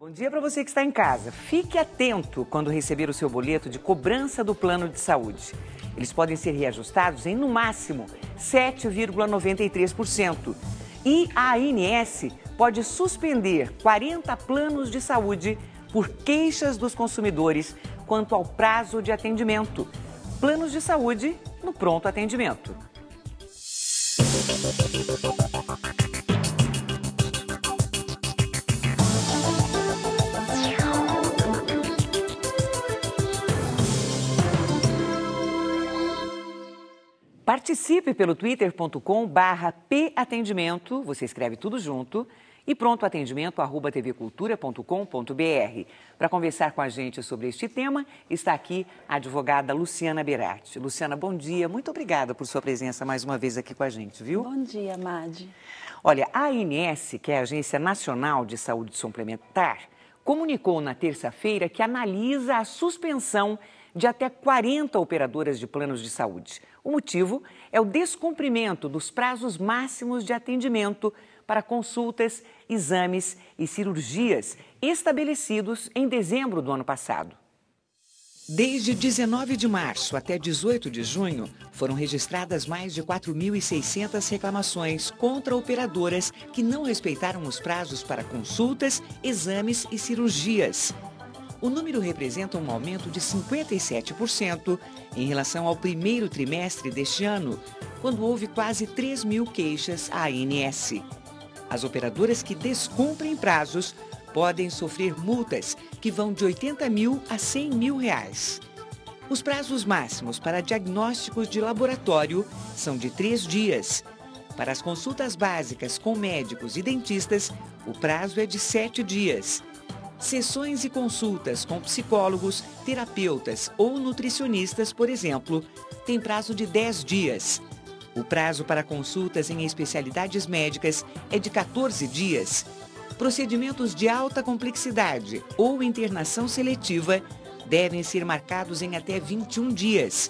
Bom dia para você que está em casa. Fique atento quando receber o seu boleto de cobrança do plano de saúde. Eles podem ser reajustados em, no máximo, 7,93%. E a ANS pode suspender 40 planos de saúde por queixas dos consumidores quanto ao prazo de atendimento. Planos de saúde no pronto atendimento. Participe pelo twitter.com barra patendimento, você escreve tudo junto, e prontoatendimento arroba tvcultura.com.br. Para conversar com a gente sobre este tema, está aqui a advogada Luciana Berardi. Luciana, bom dia, muito obrigada por sua presença mais uma vez aqui com a gente, viu? Bom dia, Madi. Olha, a ANS, que é a Agência Nacional de Saúde Suplementar, comunicou na terça-feira que analisa a suspensão de até 40 operadoras de planos de saúde. O motivo é o descumprimento dos prazos máximos de atendimento para consultas, exames e cirurgias estabelecidos em dezembro do ano passado. Desde 19 de março até 18 de junho, foram registradas mais de 4.600 reclamações contra operadoras que não respeitaram os prazos para consultas, exames e cirurgias o número representa um aumento de 57% em relação ao primeiro trimestre deste ano, quando houve quase 3 mil queixas à ANS. As operadoras que descumprem prazos podem sofrer multas que vão de 80 mil a 100 mil reais. Os prazos máximos para diagnósticos de laboratório são de três dias. Para as consultas básicas com médicos e dentistas, o prazo é de sete dias sessões e consultas com psicólogos, terapeutas ou nutricionistas, por exemplo, tem prazo de 10 dias. O prazo para consultas em especialidades médicas é de 14 dias. Procedimentos de alta complexidade ou internação seletiva devem ser marcados em até 21 dias.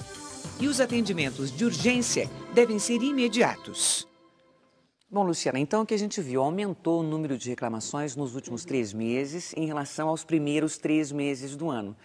E os atendimentos de urgência devem ser imediatos. Bom, Luciana, então o que a gente viu? Aumentou o número de reclamações nos últimos uhum. três meses em relação aos primeiros três meses do ano.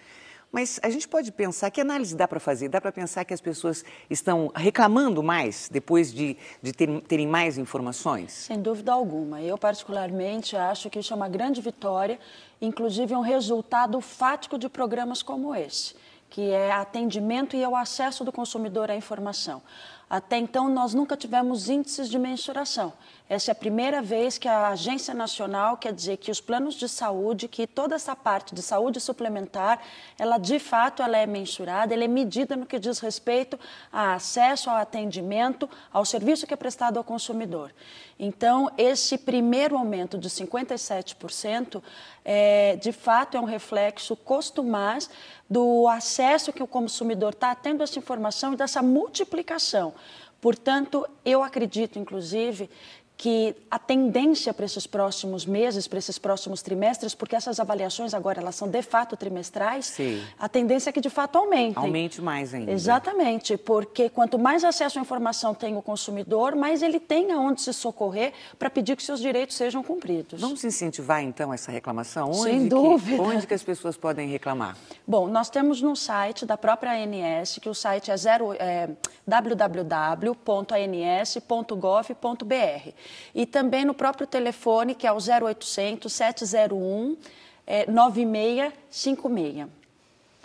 Mas a gente pode pensar, que análise dá para fazer? Dá para pensar que as pessoas estão reclamando mais depois de, de ter, terem mais informações? Sem dúvida alguma. Eu, particularmente, acho que isso é uma grande vitória, inclusive um resultado fático de programas como esse que é atendimento e é o acesso do consumidor à informação. Até então, nós nunca tivemos índices de mensuração. Essa é a primeira vez que a Agência Nacional, quer dizer, que os planos de saúde, que toda essa parte de saúde suplementar, ela de fato ela é mensurada, ela é medida no que diz respeito a acesso, ao atendimento, ao serviço que é prestado ao consumidor. Então, esse primeiro aumento de 57% é, de fato, é um reflexo costumaz do acesso que o consumidor está tendo a essa informação e dessa multiplicação. Portanto, eu acredito, inclusive, que a tendência para esses próximos meses, para esses próximos trimestres, porque essas avaliações agora elas são de fato trimestrais, Sim. a tendência é que de fato aumente. Aumente mais ainda. Exatamente, porque quanto mais acesso à informação tem o consumidor, mais ele tem aonde se socorrer para pedir que seus direitos sejam cumpridos. Vamos incentivar então essa reclamação? Onde Sem dúvida. onde que as pessoas podem reclamar? Bom, nós temos no site da própria ANS, que o site é, é www.ans.gov.br e também no próprio telefone, que é o 0800 701 9656.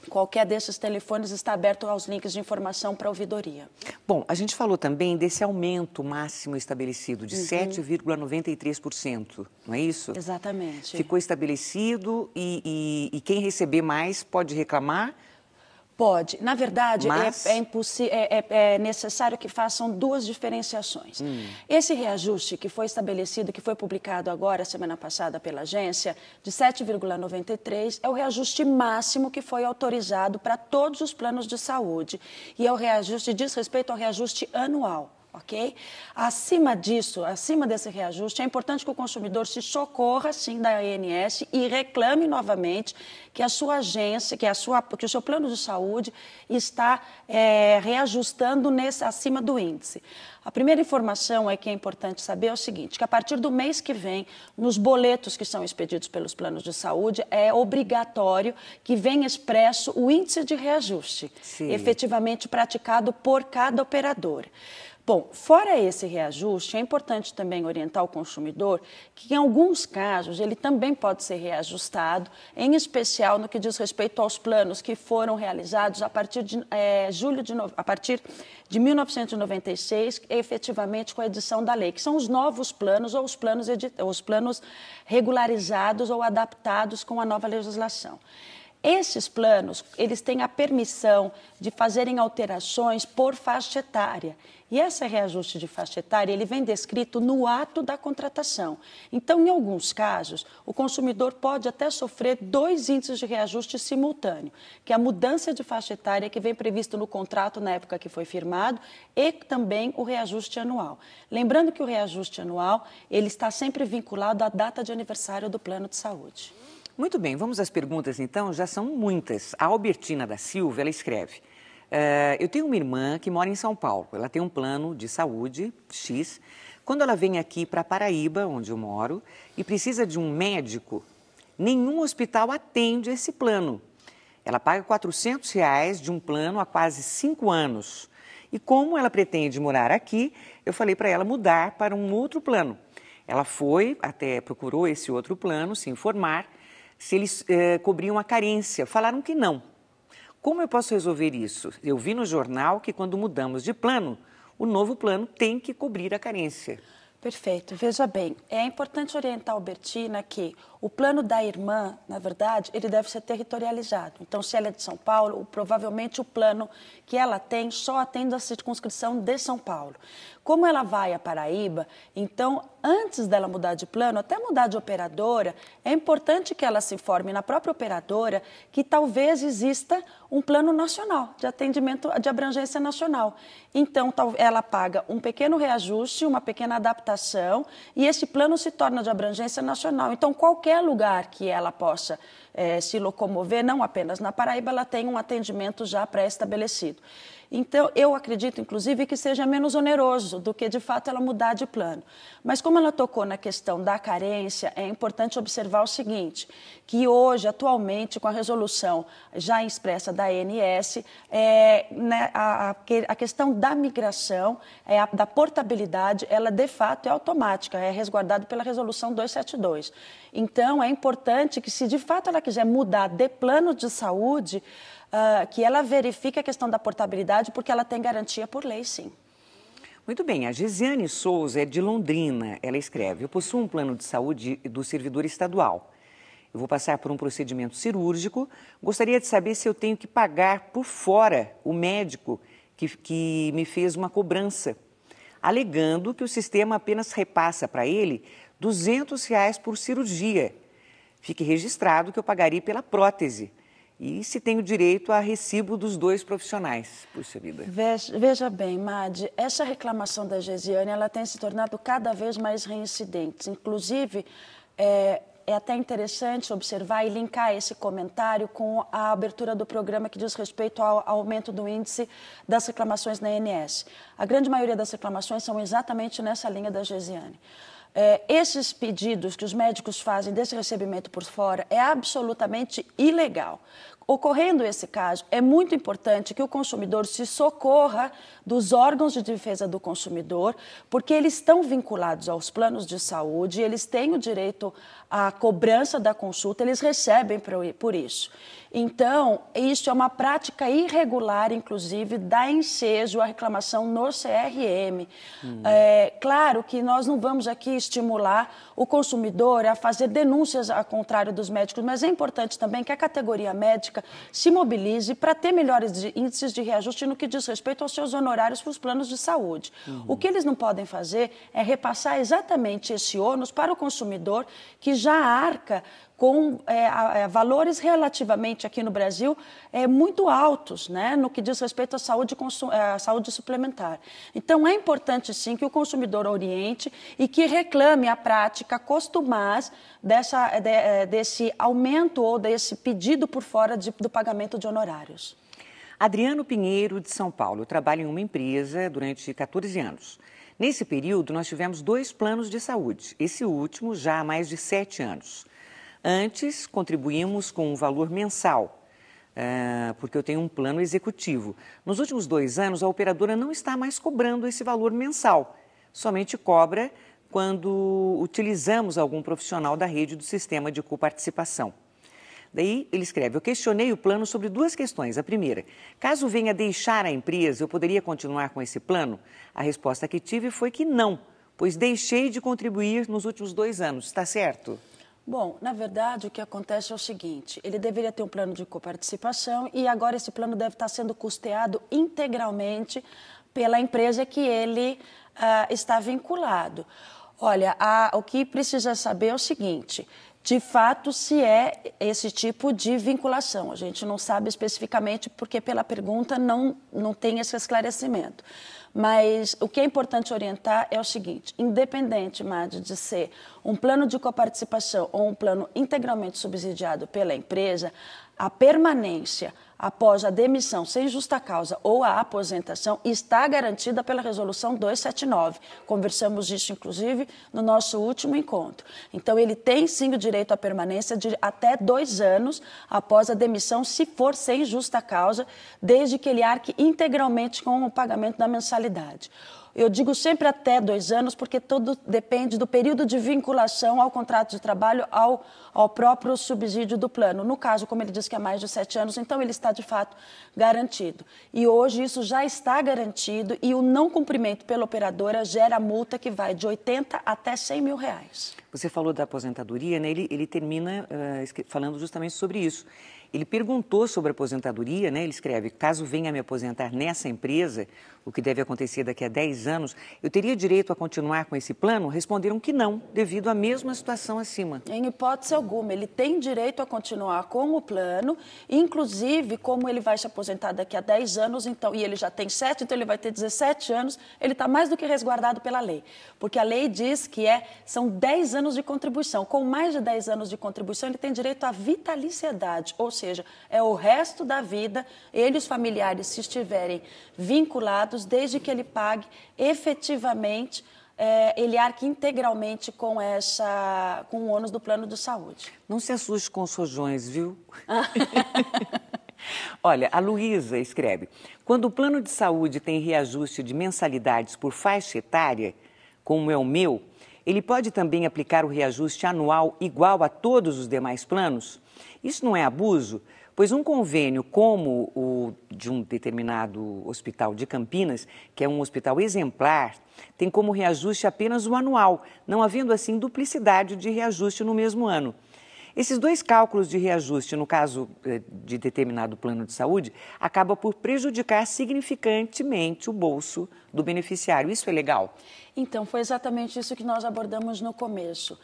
Qualquer desses telefones está aberto aos links de informação para ouvidoria. Bom, a gente falou também desse aumento máximo estabelecido de uhum. 7,93%, não é isso? Exatamente. Ficou estabelecido e, e, e quem receber mais pode reclamar Pode. Na verdade, é, Mas... é, é, é, é, necessário que façam duas diferenciações. Hum. Esse reajuste que foi estabelecido, que foi publicado agora, semana passada, pela agência, de 7,93, é o reajuste máximo que foi autorizado para todos os planos de saúde. E é o reajuste, diz respeito ao reajuste anual ok? Acima disso, acima desse reajuste, é importante que o consumidor se socorra, sim, da ANS e reclame novamente que a sua agência, que, a sua, que o seu plano de saúde está é, reajustando nesse, acima do índice. A primeira informação é que é importante saber é o seguinte, que a partir do mês que vem, nos boletos que são expedidos pelos planos de saúde, é obrigatório que venha expresso o índice de reajuste, sim. efetivamente praticado por cada operador. Bom, fora esse reajuste, é importante também orientar o consumidor que, em alguns casos, ele também pode ser reajustado, em especial no que diz respeito aos planos que foram realizados a partir de, é, julho de, a partir de 1996, efetivamente com a edição da lei, que são os novos planos ou os planos, os planos regularizados ou adaptados com a nova legislação. Esses planos, eles têm a permissão de fazerem alterações por faixa etária. E esse reajuste de faixa etária, ele vem descrito no ato da contratação. Então, em alguns casos, o consumidor pode até sofrer dois índices de reajuste simultâneo, que é a mudança de faixa etária que vem previsto no contrato na época que foi firmado e também o reajuste anual. Lembrando que o reajuste anual, ele está sempre vinculado à data de aniversário do plano de saúde. Muito bem, vamos às perguntas então, já são muitas. A Albertina da Silva, ela escreve: Uh, eu tenho uma irmã que mora em São Paulo. Ela tem um plano de saúde X. Quando ela vem aqui para Paraíba, onde eu moro, e precisa de um médico, nenhum hospital atende esse plano. Ela paga 400 reais de um plano há quase cinco anos. E como ela pretende morar aqui, eu falei para ela mudar para um outro plano. Ela foi, até procurou esse outro plano, se informar se eles eh, cobriam a carência. Falaram que não. Como eu posso resolver isso? Eu vi no jornal que quando mudamos de plano, o novo plano tem que cobrir a carência. Perfeito. Veja bem, é importante orientar a Albertina que o plano da irmã, na verdade, ele deve ser territorializado. Então, se ela é de São Paulo, provavelmente o plano que ela tem só atende à circunscrição de São Paulo. Como ela vai à Paraíba, então, antes dela mudar de plano, até mudar de operadora, é importante que ela se informe na própria operadora que talvez exista um plano nacional de atendimento de abrangência nacional. Então, ela paga um pequeno reajuste, uma pequena adaptação e esse plano se torna de abrangência nacional. Então, qualquer qualquer lugar que ela possa eh, se locomover, não apenas na Paraíba, ela tem um atendimento já pré-estabelecido. Então, eu acredito, inclusive, que seja menos oneroso do que, de fato, ela mudar de plano. Mas, como ela tocou na questão da carência, é importante observar o seguinte, que hoje, atualmente, com a resolução já expressa da ANS, é, né, a, a, questão da migração, é, a, da portabilidade, ela, de fato, é automática, é resguardada pela resolução 272. Então, é importante que, se de fato ela quiser mudar de plano de saúde, uh, que ela verifique a questão da portabilidade, porque ela tem garantia por lei, sim. Muito bem, a Gisiane Souza é de Londrina. Ela escreve: Eu possuo um plano de saúde do servidor estadual. Eu vou passar por um procedimento cirúrgico. Gostaria de saber se eu tenho que pagar por fora o médico que, que me fez uma cobrança, alegando que o sistema apenas repassa para ele R$ reais por cirurgia. Fique registrado que eu pagaria pela prótese, e se tem o direito a recibo dos dois profissionais. Puxa vida. Veja, veja bem, Madi, essa reclamação da Gesiane ela tem se tornado cada vez mais reincidente. Inclusive, é, é até interessante observar e linkar esse comentário com a abertura do programa que diz respeito ao aumento do índice das reclamações na INS. A grande maioria das reclamações são exatamente nessa linha da Gesiane. É, esses pedidos que os médicos fazem desse recebimento por fora é absolutamente ilegal ocorrendo esse caso, é muito importante que o consumidor se socorra dos órgãos de defesa do consumidor, porque eles estão vinculados aos planos de saúde, eles têm o direito à cobrança da consulta, eles recebem por isso. Então, isso é uma prática irregular, inclusive, dá ensejo à reclamação no CRM. Hum. É, claro que nós não vamos aqui estimular o consumidor a fazer denúncias ao contrário dos médicos, mas é importante também que a categoria médica Política se mobilize para ter melhores índices de reajuste no que diz respeito aos seus honorários para os planos de saúde. Uhum. O que eles não podem fazer é repassar exatamente esse ônus para o consumidor que já arca com é, é, valores relativamente aqui no Brasil é, muito altos, né, no que diz respeito à saúde, é, à saúde suplementar. Então, é importante, sim, que o consumidor oriente e que reclame a prática costumaz dessa, de, é, desse aumento ou desse pedido por fora de, do pagamento de honorários. Adriano Pinheiro, de São Paulo, trabalha em uma empresa durante 14 anos. Nesse período, nós tivemos dois planos de saúde, esse último já há mais de sete anos. Antes, contribuímos com um valor mensal, é, porque eu tenho um plano executivo. Nos últimos dois anos, a operadora não está mais cobrando esse valor mensal, somente cobra quando utilizamos algum profissional da rede do sistema de coparticipação. Daí ele escreve: Eu questionei o plano sobre duas questões. A primeira, caso venha deixar a empresa, eu poderia continuar com esse plano? A resposta que tive foi que não, pois deixei de contribuir nos últimos dois anos. Está certo? Bom, na verdade, o que acontece é o seguinte: ele deveria ter um plano de coparticipação e agora esse plano deve estar sendo custeado integralmente pela empresa que ele uh, está vinculado. Olha, a, o que precisa saber é o seguinte: de fato se é esse tipo de vinculação. A gente não sabe especificamente porque pela pergunta não, não tem esse esclarecimento. Mas o que é importante orientar é o seguinte: independente, Mad, de ser um plano de coparticipação ou um plano integralmente subsidiado pela empresa, a permanência, após a demissão sem justa causa ou a aposentação está garantida pela Resolução 279. Conversamos disso, inclusive, no nosso último encontro. Então, ele tem sim o direito à permanência de até dois anos após a demissão, se for sem justa causa, desde que ele arque integralmente com o pagamento da mensalidade. Eu digo sempre até dois anos, porque tudo depende do período de vinculação ao contrato de trabalho, ao, ao próprio subsídio do plano. No caso, como ele disse que é mais de sete anos, então ele está de fato garantido. E hoje isso já está garantido e o não cumprimento pela operadora gera multa que vai de 80 até 100 mil reais. Você falou da aposentadoria, né? ele, ele termina uh, falando justamente sobre isso. Ele perguntou sobre a aposentadoria, né? ele escreve: caso venha me aposentar nessa empresa, o que deve acontecer daqui a 10 anos, eu teria direito a continuar com esse plano? Responderam que não, devido à mesma situação acima. Em hipótese é alguma. Ele tem direito a continuar com o plano, inclusive como ele vai se aposentar daqui a 10 anos, então, e ele já tem 7, então ele vai ter 17 anos, ele está mais do que resguardado pela lei. Porque a lei diz que é, são 10 anos de contribuição. Com mais de 10 anos de contribuição, ele tem direito à vitaliciedade, ou seja, é o resto da vida, ele e os familiares, se estiverem vinculados, desde que ele pague efetivamente é, ele arque integralmente com essa, com o ônus do plano de saúde. Não se assuste com os rojões, viu? Olha, a Luísa escreve: quando o plano de saúde tem reajuste de mensalidades por faixa etária, como é o meu, ele pode também aplicar o reajuste anual igual a todos os demais planos? Isso não é abuso? pois um convênio como o de um determinado hospital de Campinas, que é um hospital exemplar, tem como reajuste apenas o anual, não havendo assim duplicidade de reajuste no mesmo ano. Esses dois cálculos de reajuste, no caso eh, de determinado plano de saúde, acaba por prejudicar significantemente o bolso do beneficiário. Isso é legal? Então, foi exatamente isso que nós abordamos no começo.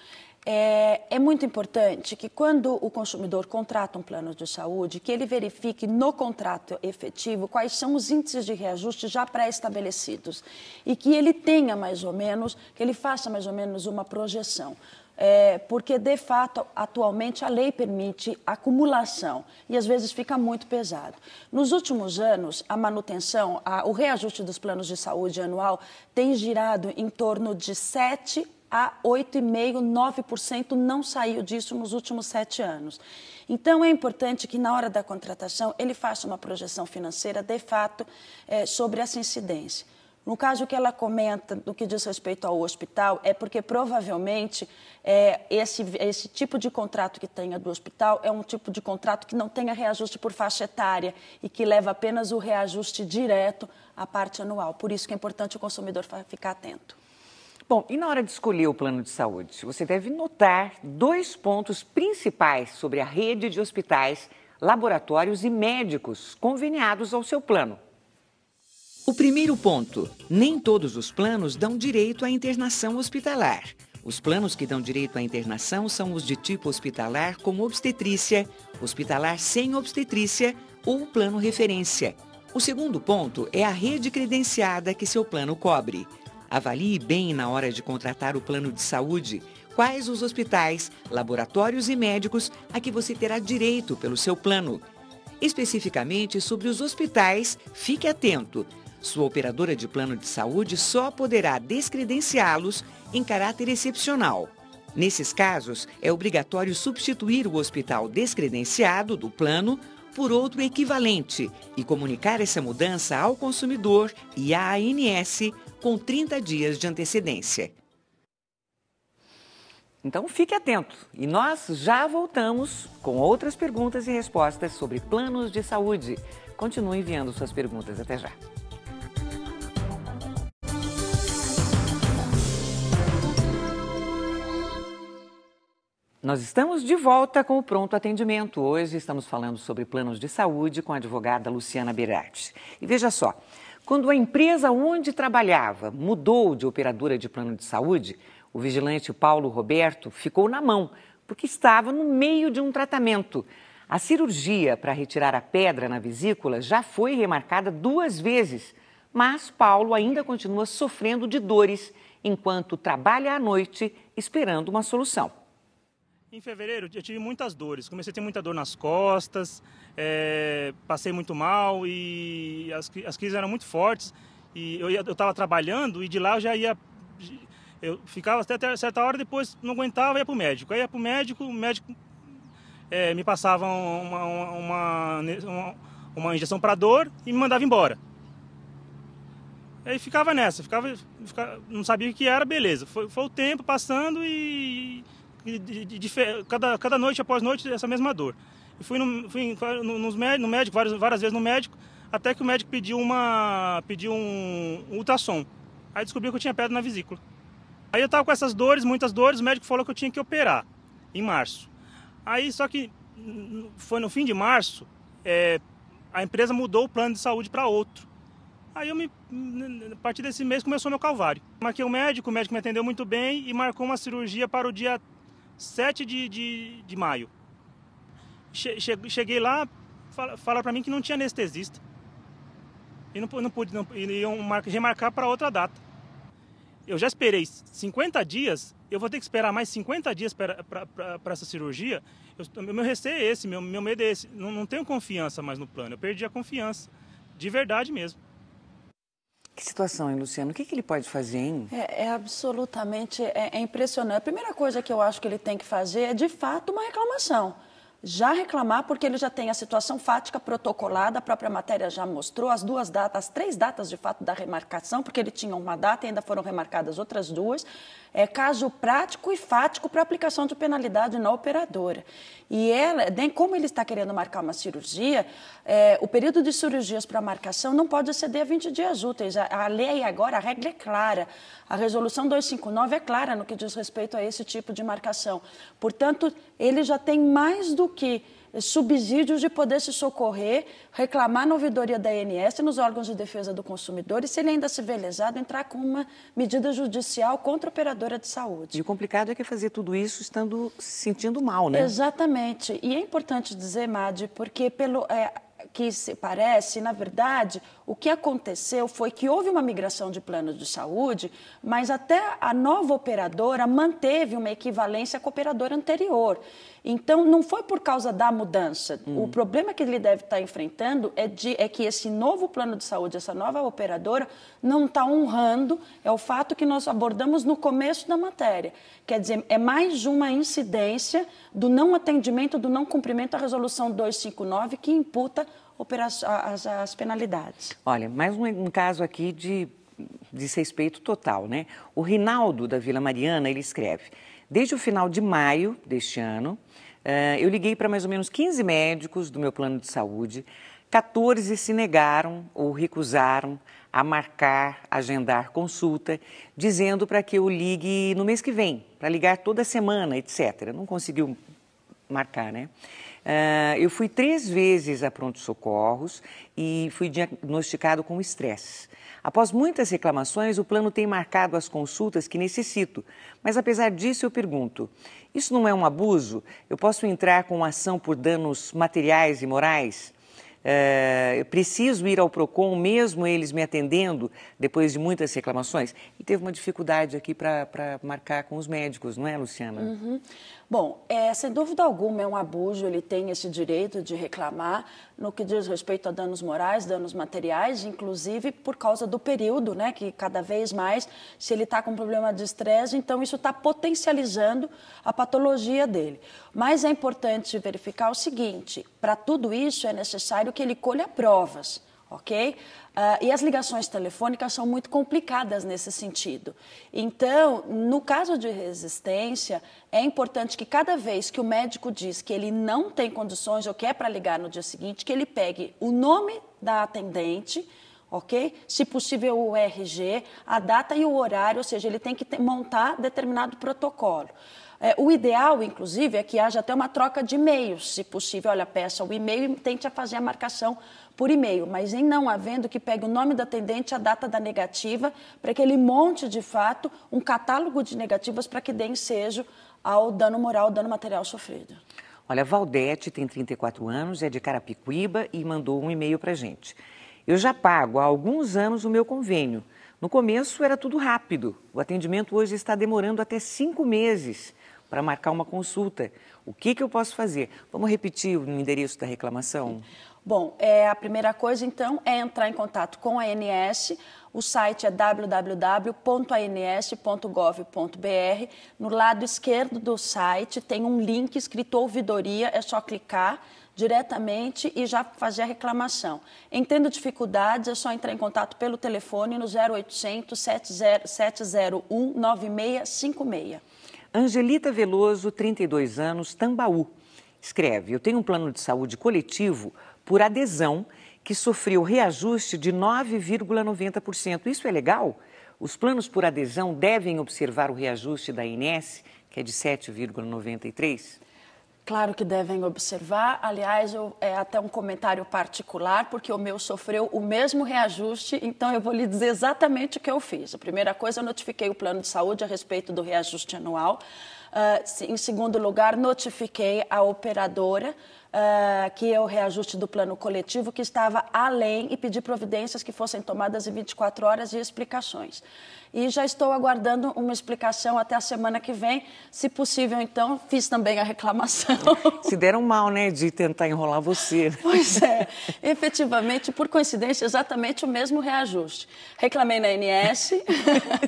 É, é, muito importante que quando o consumidor contrata um plano de saúde, que ele verifique no contrato efetivo quais são os índices de reajuste já pré-estabelecidos e que ele tenha mais ou menos, que ele faça mais ou menos uma projeção. É, porque, de fato, atualmente a lei permite acumulação e às vezes fica muito pesado. Nos últimos anos, a manutenção, a, o reajuste dos planos de saúde anual tem girado em torno de 7 a 8,5%, 9% não saiu disso nos últimos sete anos. Então, é importante que, na hora da contratação, ele faça uma projeção financeira, de fato, é, sobre essa incidência. No caso que ela comenta do que diz respeito ao hospital, é porque provavelmente é, esse, esse tipo de contrato que tenha do hospital é um tipo de contrato que não tenha reajuste por faixa etária e que leva apenas o reajuste direto à parte anual. Por isso que é importante o consumidor ficar atento. Bom, e na hora de escolher o plano de saúde, você deve notar dois pontos principais sobre a rede de hospitais, laboratórios e médicos conveniados ao seu plano. O primeiro ponto: nem todos os planos dão direito à internação hospitalar. Os planos que dão direito à internação são os de tipo hospitalar com obstetrícia, hospitalar sem obstetrícia ou plano referência. O segundo ponto é a rede credenciada que seu plano cobre. Avalie bem na hora de contratar o plano de saúde quais os hospitais, laboratórios e médicos a que você terá direito pelo seu plano. Especificamente sobre os hospitais, fique atento. Sua operadora de plano de saúde só poderá descredenciá-los em caráter excepcional. Nesses casos, é obrigatório substituir o hospital descredenciado do plano por outro equivalente e comunicar essa mudança ao consumidor e à ANS com 30 dias de antecedência. Então fique atento e nós já voltamos com outras perguntas e respostas sobre planos de saúde. Continue enviando suas perguntas. Até já. Nós estamos de volta com o Pronto Atendimento. Hoje estamos falando sobre planos de saúde com a advogada Luciana Birati. E veja só, quando a empresa onde trabalhava mudou de operadora de plano de saúde, o vigilante Paulo Roberto ficou na mão, porque estava no meio de um tratamento. A cirurgia para retirar a pedra na vesícula já foi remarcada duas vezes, mas Paulo ainda continua sofrendo de dores enquanto trabalha à noite esperando uma solução. Em fevereiro eu tive muitas dores. Comecei a ter muita dor nas costas, é, passei muito mal e as, as crises eram muito fortes. E eu estava trabalhando e de lá eu já ia. Eu ficava até certa hora, depois não aguentava, ia para o médico. Aí ia para o médico, o médico é, me passava uma, uma, uma, uma injeção para dor e me mandava embora. Aí ficava nessa, ficava, ficava não sabia o que era, beleza. Foi, foi o tempo passando e de, de, de, cada, cada noite após noite essa mesma dor. E fui, no, fui no, no, médico, várias, várias vezes no médico, até que o médico pediu, uma, pediu um, ultrassom. Aí descobri que eu tinha pedra na vesícula. Aí eu estava com essas dores, muitas dores, o médico falou que eu tinha que operar em março. Aí só que foi no fim de março, é, a empresa mudou o plano de saúde para outro. Aí eu me, a partir desse mês começou meu calvário. Marquei o médico, o médico me atendeu muito bem e marcou uma cirurgia para o dia 7 de, de, de maio. Che, cheguei lá, falaram para mim que não tinha anestesista. E não, não pude, não, iam remarcar para outra data. Eu já esperei 50 dias, eu vou ter que esperar mais 50 dias para essa cirurgia. Eu, meu receio é esse, meu, meu medo é esse. Não, não tenho confiança mais no plano, eu perdi a confiança, de verdade mesmo. Que situação, hein, Luciano? O que, que ele pode fazer, hein? É, é absolutamente é, é impressionante. A primeira coisa que eu acho que ele tem que fazer é, de fato, uma reclamação já reclamar, porque ele já tem a situação fática protocolada, a própria matéria já mostrou as duas datas, as três datas de fato da remarcação, porque ele tinha uma data e ainda foram remarcadas outras duas. É caso prático e fático para aplicação de penalidade na operadora. E ela, como ele está querendo marcar uma cirurgia, é, o período de cirurgias para marcação não pode exceder 20 dias úteis. A, a lei agora, a regra é clara. A resolução 259 é clara no que diz respeito a esse tipo de marcação. Portanto, ele já tem mais do do que subsídios de poder se socorrer, reclamar na ouvidoria da ANS, nos órgãos de defesa do consumidor e, se ele ainda se vê lesado, entrar com uma medida judicial contra a operadora de saúde. E o complicado é que fazer tudo isso estando se sentindo mal, né? Exatamente. E é importante dizer, Madi, porque pelo... É, que se parece, na verdade, o que aconteceu foi que houve uma migração de planos de saúde, mas até a nova operadora manteve uma equivalência com a operadora anterior. Então, não foi por causa da mudança. Uhum. O hum. problema que ele deve estar tá enfrentando é, de, é que esse novo plano de saúde, essa nova operadora, não está honrando, é o fato que nós abordamos no começo da matéria. Quer dizer, é mais uma incidência do não atendimento, do não cumprimento à resolução 259 que imputa as, as penalidades. Olha, mais um, um caso aqui de desrespeito total, né? O Rinaldo da Vila Mariana, ele escreve: Desde o final de maio deste ano, eh, eu liguei para mais ou menos 15 médicos do meu plano de saúde. 14 se negaram ou recusaram a marcar, agendar consulta, dizendo para que eu ligue no mês que vem, para ligar toda semana, etc. Não conseguiu marcar, né? Eh, eu fui três vezes a pronto-socorros e fui diagnosticado com estresse. Após muitas reclamações, o plano tem marcado as consultas que necessito, mas apesar disso eu pergunto: isso não é um abuso? Eu posso entrar com ação por danos materiais e morais? É, eu preciso ir ao PROCON mesmo eles me atendendo depois de muitas reclamações? teve uma dificuldade aqui para marcar com os médicos, não é, Luciana? Uhum. Bom, é, sem dúvida alguma é um abuso, ele tem esse direito de reclamar no que diz respeito a danos morais, danos materiais, inclusive por causa do período, né, que cada vez mais, se ele está com problema de estresse, então isso está potencializando a patologia dele. Mas é importante verificar o seguinte, para tudo isso é necessário que ele colha provas ok? Uh, e as ligações telefônicas são muito complicadas nesse sentido. Então, no caso de resistência, é importante que cada vez que o médico diz que ele não tem condições ou quer para ligar no dia seguinte, que ele pegue o nome da atendente, ok? Se possível, o RG, a data e o horário, ou seja, ele tem que montar determinado protocolo. É, o ideal, inclusive, é que haja até uma troca de e-mails, se possível. Olha, peça o e-mail e tente fazer a marcação por e-mail, mas em não havendo, que pegue o nome do atendente, a data da negativa, para que ele monte de fato um catálogo de negativas para que dê ensejo ao dano moral, ao dano material sofrido. Olha, Valdete tem 34 anos, é de Carapicuíba e mandou um e-mail para gente. Eu já pago há alguns anos o meu convênio. No começo era tudo rápido. O atendimento hoje está demorando até cinco meses para marcar uma consulta. O que, que eu posso fazer? Vamos repetir o endereço da reclamação? Bom, é, a primeira coisa então é entrar em contato com a ANS. O site é www.ans.gov.br. No lado esquerdo do site tem um link escrito ouvidoria, é só clicar diretamente e já fazer a reclamação. Entendo dificuldades, é só entrar em contato pelo telefone no 0800 701 9656. Angelita Veloso, 32 anos, Tambaú, escreve: Eu tenho um plano de saúde coletivo por adesão que sofreu reajuste de 9,90%. Isso é legal? Os planos por adesão devem observar o reajuste da INS, que é de 7,93%? Claro que devem observar. Aliás, eu, é até um comentário particular, porque o meu sofreu o mesmo reajuste, então eu vou lhe dizer exatamente o que eu fiz. A primeira coisa, eu notifiquei o plano de saúde a respeito do reajuste anual. Uh, em segundo lugar, notifiquei a operadora uh, que é o reajuste do plano coletivo, que estava além e pedi providências que fossem tomadas em 24 horas e explicações e já estou aguardando uma explicação até a semana que vem. Se possível, então, fiz também a reclamação. Se deram mal, né, de tentar enrolar você. Né? Pois é. Efetivamente, por coincidência, exatamente o mesmo reajuste. Reclamei na NS,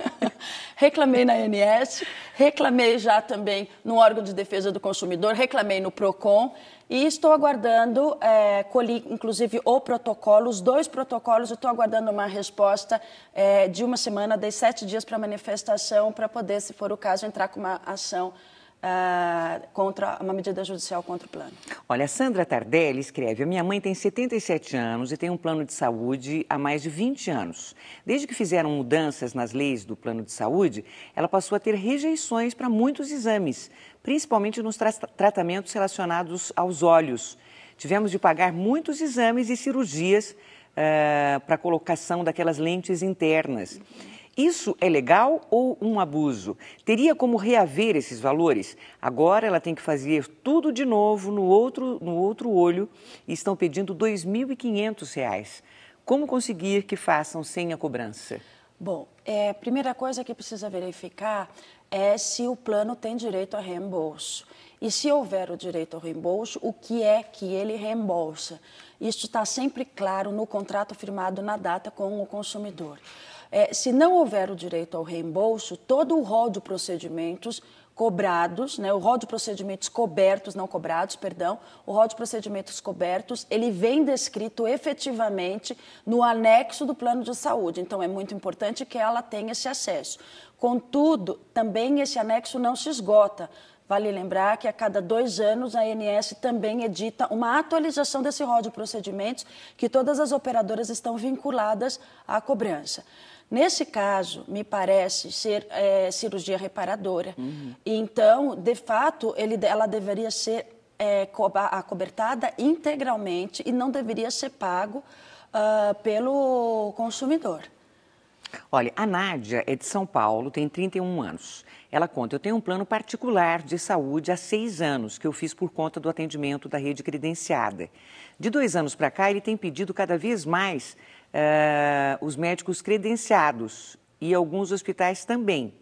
reclamei na NS, reclamei já também no órgão de defesa do consumidor, reclamei no PROCON. E estou aguardando, é, colhi inclusive o protocolo, os dois protocolos, estou aguardando uma resposta é, de uma semana, dei sete dias para manifestação, para poder, se for o caso, entrar com uma ação. Uh, contra uma medida judicial contra o plano. Olha, Sandra Tardelli escreve: A minha mãe tem 77 anos e tem um plano de saúde há mais de 20 anos. Desde que fizeram mudanças nas leis do plano de saúde, ela passou a ter rejeições para muitos exames principalmente nos tra tratamentos relacionados aos olhos. Tivemos de pagar muitos exames e cirurgias uh, eh, para colocação daquelas lentes internas. Isso é legal ou um abuso? Teria como reaver esses valores? Agora ela tem que fazer tudo de novo no outro, no outro olho e estão pedindo R$ 2.500. Como conseguir que façam sem a cobrança? Bom, é, primeira coisa que precisa verificar é se o plano tem direito a reembolso. E se houver o direito ao reembolso, o que é que ele reembolsa? Isso está sempre claro no contrato firmado na data com o consumidor. É, se não houver o direito ao reembolso, todo o rol de procedimentos cobrados, né, o rol de procedimentos cobertos, não cobrados, perdão, o rol de procedimentos cobertos, ele vem descrito efetivamente no anexo do plano de saúde. Então, é muito importante que ela tenha esse acesso. Contudo, também esse anexo não se esgota. Vale lembrar que a cada dois anos a ANS também edita uma atualização desse rol de procedimentos que todas as operadoras estão vinculadas à cobrança. Nesse caso, me parece ser é, cirurgia reparadora. Uhum. Então, de fato, ele, ela deveria ser é, co acobertada integralmente e não deveria ser pago uh, pelo consumidor. Olha, a Nádia é de São Paulo, tem 31 anos. Ela conta: Eu tenho um plano particular de saúde há seis anos que eu fiz por conta do atendimento da rede credenciada. De dois anos para cá, ele tem pedido cada vez mais uh, os médicos credenciados e alguns hospitais também.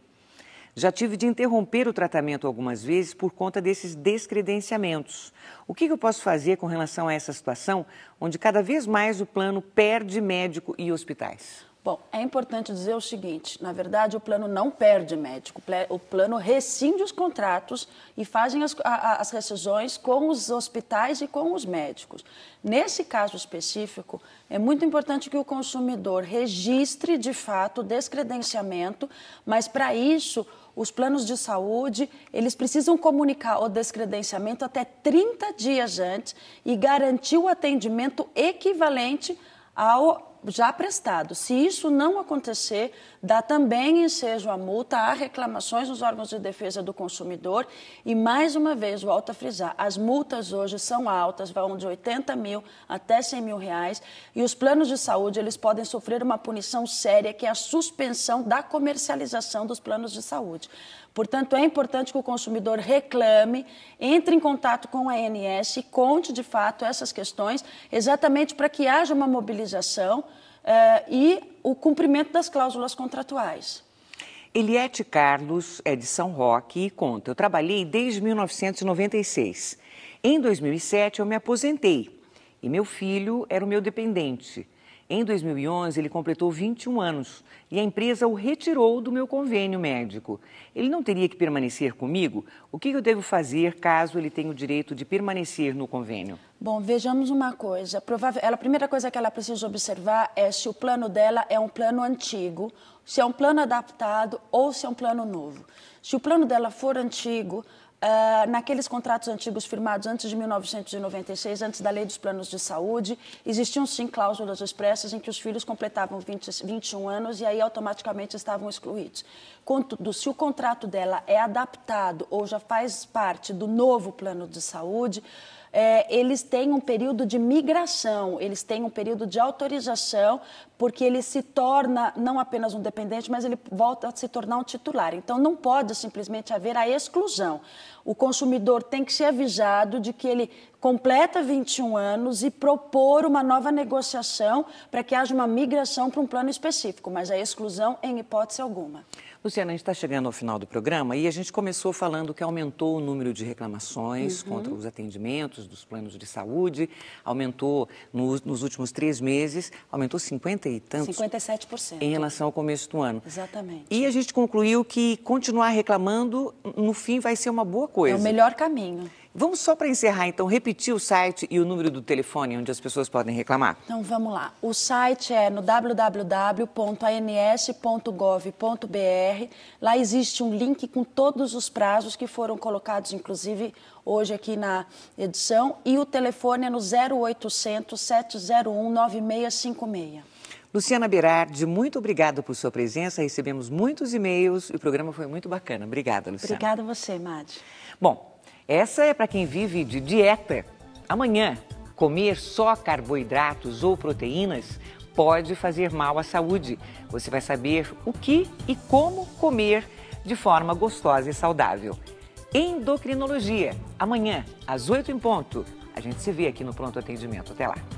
Já tive de interromper o tratamento algumas vezes por conta desses descredenciamentos. O que, que eu posso fazer com relação a essa situação, onde cada vez mais o plano perde médico e hospitais? Bom, é importante dizer o seguinte: na verdade, o plano não perde médico, o plano rescinde os contratos e fazem as, as rescisões com os hospitais e com os médicos. Nesse caso específico, é muito importante que o consumidor registre de fato o descredenciamento, mas para isso os planos de saúde, eles precisam comunicar o descredenciamento até 30 dias antes e garantir o atendimento equivalente ao já prestado. Se isso não acontecer, dá também ensejo à multa, há reclamações nos órgãos de defesa do consumidor. E, mais uma vez, volto a frisar, as multas hoje são altas, vão de 80 mil até 100 mil reais. E os planos de saúde, eles podem sofrer uma punição séria, que é a suspensão da comercialização dos planos de saúde. Portanto, é importante que o consumidor reclame, entre em contato com a ANS e conte de fato essas questões, exatamente para que haja uma mobilização eh, e o cumprimento das cláusulas contratuais. Eliette Carlos é de São Roque e conta: Eu trabalhei desde 1996. Em 2007, eu me aposentei e meu filho era o meu dependente. Em 2011, ele completou 21 anos e a empresa o retirou do meu convênio médico. Ele não teria que permanecer comigo? O que eu devo fazer caso ele tenha o direito de permanecer no convênio? Bom, vejamos uma coisa. Provável, a primeira coisa que ela precisa observar é se o plano dela é um plano antigo, se é um plano adaptado ou se é um plano novo. Se o plano dela for antigo, Uh, naqueles contratos antigos firmados antes de 1996, antes da lei dos planos de saúde, existiam sim cláusulas expressas em que os filhos completavam 20, 21 anos e aí automaticamente estavam excluídos. Contudo, se o contrato dela é adaptado ou já faz parte do novo plano de saúde, é, eles têm um período de migração, eles têm um período de autorização, porque ele se torna não apenas um dependente, mas ele volta a se tornar um titular. Então, não pode simplesmente haver a exclusão. O consumidor tem que ser avisado de que ele completa 21 anos e propor uma nova negociação para que haja uma migração para um plano específico, mas a exclusão em hipótese alguma. Luciana, a gente está chegando ao final do programa e a gente começou falando que aumentou o número de reclamações uhum. contra os atendimentos dos planos de saúde, aumentou no, nos últimos três meses, aumentou 50 e tantos. 57%. Em relação ao começo do ano. Exatamente. E a gente concluiu que continuar reclamando, no fim, vai ser uma boa coisa. É o melhor caminho. Vamos só para encerrar, então, repetir o site e o número do telefone onde as pessoas podem reclamar. Então, vamos lá. O site é no www.ans.gov.br. Lá existe um link com todos os prazos que foram colocados, inclusive hoje aqui na edição. E o telefone é no 0800 701 9656. Luciana Berardi, muito obrigada por sua presença. Recebemos muitos e-mails e o programa foi muito bacana. Obrigada, Luciana. Obrigada a você, Madi. Bom, essa é para quem vive de dieta. Amanhã, comer só carboidratos ou proteínas pode fazer mal à saúde. Você vai saber o que e como comer de forma gostosa e saudável. Endocrinologia, amanhã, às 8 em ponto. A gente se vê aqui no Pronto Atendimento. Até lá.